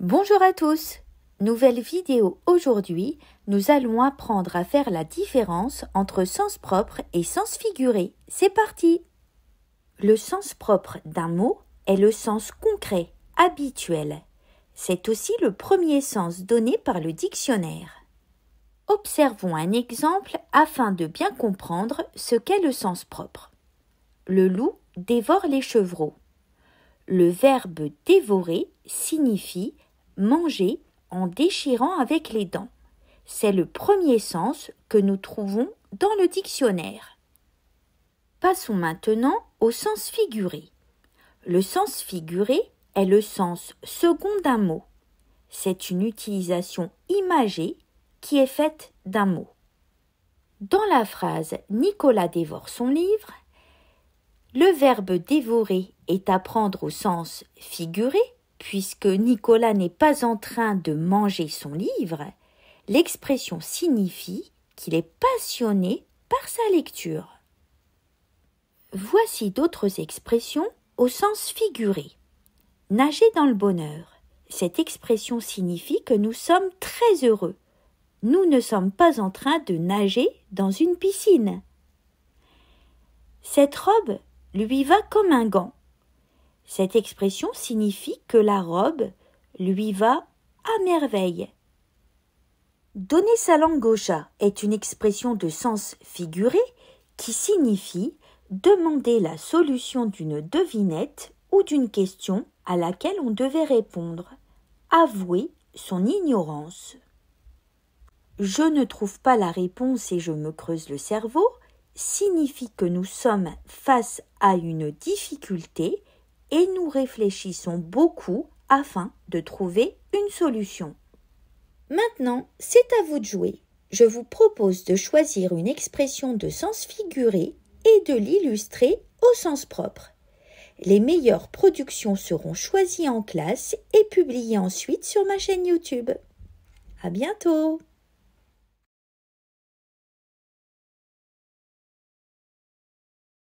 Bonjour à tous Nouvelle vidéo aujourd'hui, nous allons apprendre à faire la différence entre sens propre et sens figuré. C'est parti Le sens propre d'un mot est le sens concret, habituel. C'est aussi le premier sens donné par le dictionnaire. Observons un exemple afin de bien comprendre ce qu'est le sens propre. Le loup dévore les chevreaux. Le verbe dévorer signifie manger en déchirant avec les dents. C'est le premier sens que nous trouvons dans le dictionnaire. Passons maintenant au sens figuré. Le sens figuré est le sens second d'un mot. C'est une utilisation imagée qui est faite d'un mot. Dans la phrase Nicolas dévore son livre, le verbe dévorer est à prendre au sens figuré Puisque Nicolas n'est pas en train de manger son livre, l'expression signifie qu'il est passionné par sa lecture. Voici d'autres expressions au sens figuré. Nager dans le bonheur. Cette expression signifie que nous sommes très heureux. Nous ne sommes pas en train de nager dans une piscine. Cette robe lui va comme un gant. Cette expression signifie que la robe lui va à merveille. Donner sa langue au chat est une expression de sens figuré qui signifie demander la solution d'une devinette ou d'une question à laquelle on devait répondre, avouer son ignorance. Je ne trouve pas la réponse et je me creuse le cerveau signifie que nous sommes face à une difficulté et nous réfléchissons beaucoup afin de trouver une solution. Maintenant, c'est à vous de jouer. Je vous propose de choisir une expression de sens figuré et de l'illustrer au sens propre. Les meilleures productions seront choisies en classe et publiées ensuite sur ma chaîne YouTube. À bientôt!